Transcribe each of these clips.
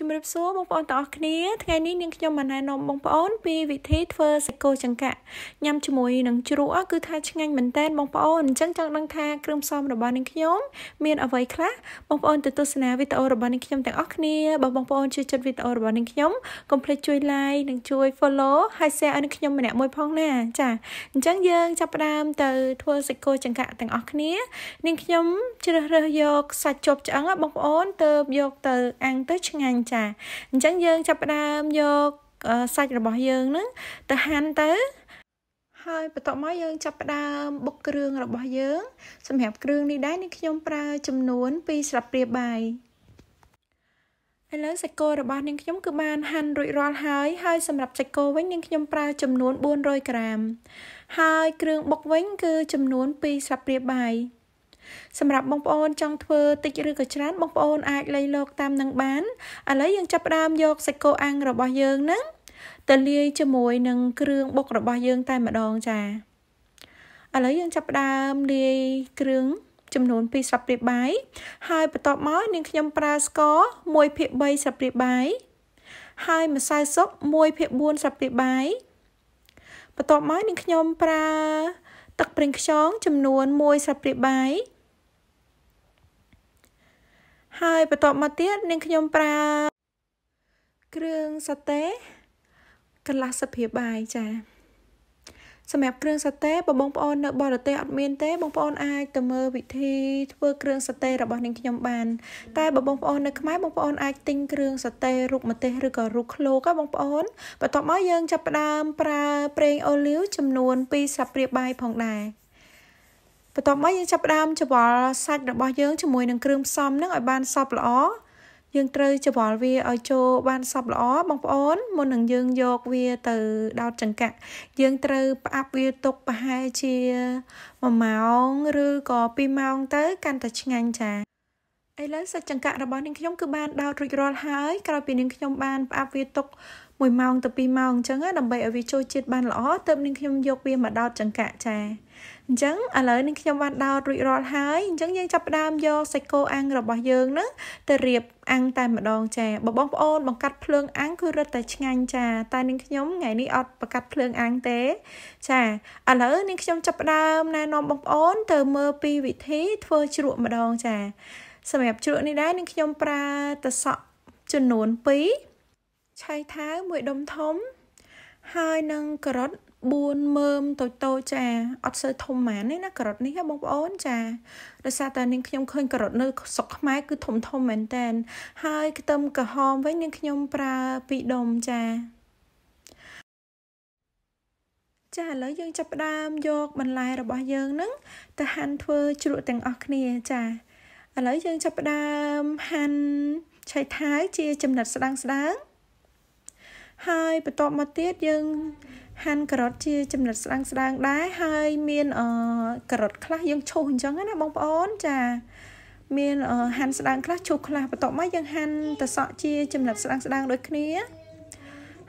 ជម្រាបសួរបងប្អូនទាំងអស់គ្នាថ្ងៃនេះនាងខ្ញុំបានណែនាំបងប្អូនពីវិធីធ្វើសាច់គោចង្កាក់ញ៉ាំជាមួយនឹងជ្រក់គឺថាឆ្ងាញ់មែនតើបងប្អូនអញ្ចឹងចង់ដឹងថាគ្រឿងផ្សំរបស់នាងខ្ញុំមានអ្វីខ្លះបងប្អូនទៅទស្សនាវីដេអូរបស់នាងខ្ញុំទាំងអស់គ្នាបើបងប្អូនជួយចិត្តវីដេអូរបស់នាងខ្ញុំកុំភ្លេចជួយ like និងជួយ follow ហើយ share ឲ្យនាងខ្ញុំម្នាក់មួយផងណា ចាអញ្ចឹងយើង ចាប់ផ្ដើមទៅធ្វើសាច់គោចង្កាក់ទាំងអស់គ្នានាងខ្ញុំ ជ្រើសរើសយកសាច់ជាប់ឆ្អឹងបងប្អូនទៅយកទៅអាំងទៅឆ្ងាញ់ចាអញ្ចឹងយើង ចាប់ផ្ដើមយកសាច់របស់យើងហ្នឹងទៅហាន់ទៅ ហើយបន្ទាប់មកយើងចាប់ផ្ដើមបុកគ្រឿងរបស់យើងសម្រាប់គ្រឿងនេះដែរនេះខ្ញុំប្រើចំនួន2ស្លាបព្រាបាយឥឡូវសាច់គោរបស់នាងខ្ញុំគឺបានហាន់រួចរាល់ហើយហើយសម្រាប់សាច់គោវិញនាងខ្ញុំប្រើចំនួន400ក្រាម ហើយគ្រឿងបុកវិញ គឺចំនួន2ស្លាបព្រាបាយសម្រាប់បងប្អូនចង់ធ្វើតិចឬក៏ច្រើន បងប្អូនអាចលៃលក តាមនឹងបានឥឡូវយើងចាប់ផ្ដើមយកសាច់គោអាំងរបស់យើងហ្នឹងទៅលាយជាមួយនឹងគ្រឿងបុករបស់យើងតែម្ដងចាឥឡូវយើងចាប់ផ្ដើមលាយគ្រឿងចំនួន2ស្លាបព្រាបាយហើយបន្ទាប់មកនាងខ្ញុំប្រើស្ករ1ភាគ3ស្លាបព្រាបាយហើយម្សៅស៊ុប1ភាគ4ស្លាបព្រាបាយបន្ទាប់មកនាងខ្ញុំប្រើ ទឹកប្រេងខ្យងចំនួន1ស្លាបព្រាបាយហើយបន្ទាប់មកទៀតនាងខ្ញុំប្រើគ្រឿងសាតេកន្លះស្លាបបាយចាសម្រាប់គ្រឿងសាតេបើបងប្អូននៅបរទេសអត់មានទេ បងប្អូនអាចទៅមើលវិធីធ្វើគ្រឿងសាតេរបស់នាងខ្ញុំបាន តែបើបងប្អូននៅខ្មែរបងប្អូនអាចទិញគ្រឿងសាតេរូបម្ទេសឬក៏រូបឃ្លោកហ៎បងប្អូនបន្ទាប់មកយើងចាប់ផ្ដើមប្រើប្រេង អូលីវចំនួន2ស្លាបព្រាបាយផងដែរបន្ទាប់មកយើងចាប់ផ្ដើមច្របល់សាច់របស់យើងជាមួយនឹងគ្រឿងផ្សំនឹងឲ្យបានសព្វល្អយើងត្រូវច្របល់វាឲ្យចូលបានសព្វល្អបងប្អូន មុននឹងយើងយកវាទៅដោតចង្កាក់យើងត្រូវផ្អាប់វាទុកប្រហែលជា1ម៉ោងឬក៏2ម៉ោងទៅ កាន់តែឆ្ងាញ់ចា៎ឥឡូវសាច់ចង្កាក់របស់នាងខ្ញុំគឺបានដោតរួចរាល់ហើយក្រោយពីនាងខ្ញុំបានផ្អាប់វាទុក1ម៉ោងទៅ2ម៉ោងអញ្ចឹងដើម្បីឲ្យវាចូលជាតិបានល្អទើបនាងខ្ញុំយកវាមកដោតចង្កាក់ចា៎អញ្ចឹងឥឡូវនេះខ្ញុំបានដោតរួចរាល់ហើយអញ្ចឹងយើងចាប់ផ្ដើមយកសាច់គោអាំងរបស់យើងហ្នឹងទៅរៀបអាំងតែម្ដង ចាបើបងប្អូនបង្កាត់ភ្លើងអាំងគឺរឹតតែឆ្ងាញ់ចាតែនាងខ្ញុំថ្ងៃនេះអត់បង្កាត់ភ្លើងអាំងទេ ចាឥឡូវនាងខ្ញុំចាប់ផ្ដើមណែនាំបងប្អូន ទៅមើលពីវិធីធ្វើជ្រក់ម្ដងចាសម្រាប់ជ្រក់នេះដែរនាងខ្ញុំប្រើតសក់ចំនួន2ឆៃថាវមួយដុំធំ ហើយនឹងការ៉ុតបួនមើមតូចតូចចាអត់សូវធំម៉ានទេណាការ៉ុតនេះបងប្អូនចាដោយសារតែនាងខ្ញុំឃើញការ៉ុតនៅស្រុកខ្មែរគឺធំធំមែនតែន ហើយខ្ទឹមក្រហមវិញនាងខ្ញុំប្រើពីរដុំចាចាឥឡូវយើងចាប់ផ្ដើមយកបន្លែរបស់យើងនឹងទៅហាន់ធ្វើជ្រក់ទាំងអស់គ្នាចាឥឡូវយើងចាប់ផ្ដើមហាន់ឆៃថាវជា ចំណិតស្ដាងស្ដាងហើយបន្ទាប់មកទៀតយើងហាន់ការ៉ុតជាចំណិតស្ដាងស្ដាងដែរហើយមានអឺការ៉ុតខ្លះយើងឈូសអញ្ចឹងណាបងប្អូនចាមានហាន់ស្ដាងខ្លះឈូសខ្លះបន្ទាប់មកយើងហាន់តសក់ជាចំណិតស្ដាងស្ដាង ដូចគ្នា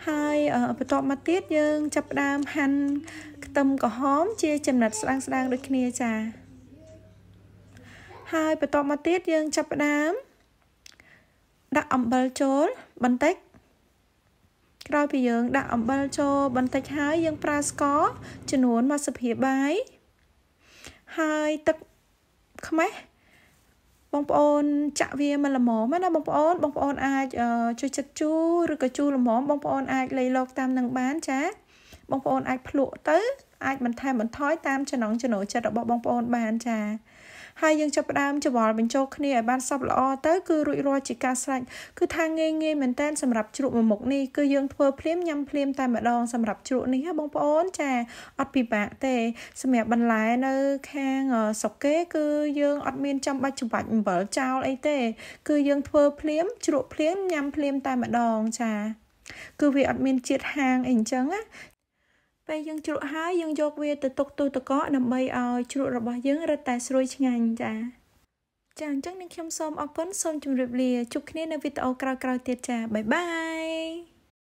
ហើយបន្ទាប់មកទៀតយើងចាប់ផ្ដើមហាន់ខ្ទឹមក្រហមជាចំណិតស្ដាងស្ដាងដូចគ្នាចាហើយបន្ទាប់មកទៀតយើងចាប់ផ្ដើមដាក់អំបិលចូលបន្តិចក្រោយពីយើងដាក់អំបិលចូលបន្តិចហើយយើង ប្រើស្ករចំនួនមកសភាបាយហើយទឹកខ្មេះបងប្អូនចាក់វាមិនល្មមណាបងប្អូនបងប្អូនអាចជួយចិត្តជូរឬក៏ជូរល្មមបងប្អូនអាចលៃលកតាមនឹងបាន ចា បងប្អូនអាចភ្លក់ទៅអាចបន្ថែមបន្ថយតាមចំណង់ចំណូលចិត្តរបស់បងប្អូន បានចាហើយយើងចាប់ផ្ដើមច្បល់បញ្ចូលគ្នាឲ្យបានសពល្អទៅគឺរួចរាល់ជាការស្រេចគឺថាងាយងាយមែនតែនសម្រាប់ជ្រក់មួយមុខនេះគឺយើងធ្វើភ្លាមញ៉ាំភ្លាម តែម្ដង សម្រាប់ជ្រក់នេះបងប្អូនចា អត់ពិបាកទេសម្រាប់បន្លែនៅ ខាងសុកគេ គឺយើងអត់មានចាំបាច់ច្បាច់អំបិលចោលអីទេគឺយើងធ្វើភ្លាមជ្រក់ភ្លាមញ៉ាំភ្លាមតែម្ដងចា គឺវាអត់មានជាតិហាងអីអញ្ចឹងណាពេលយើងជ្រក់ហើយយើងយកវាទៅទុកទូទឹកកកដើម្បីឲ្យជ្រក់របស់យើងរឹតតែស្រួយឆ្ងាញ់ចា៎ចាអញ្ចឹងនាងខ្ញុំសូមអរគុណសូមជម្រាបលា ជួបគ្នានៅវីដេអូក្រោយៗទៀតចា៎បាយបាយ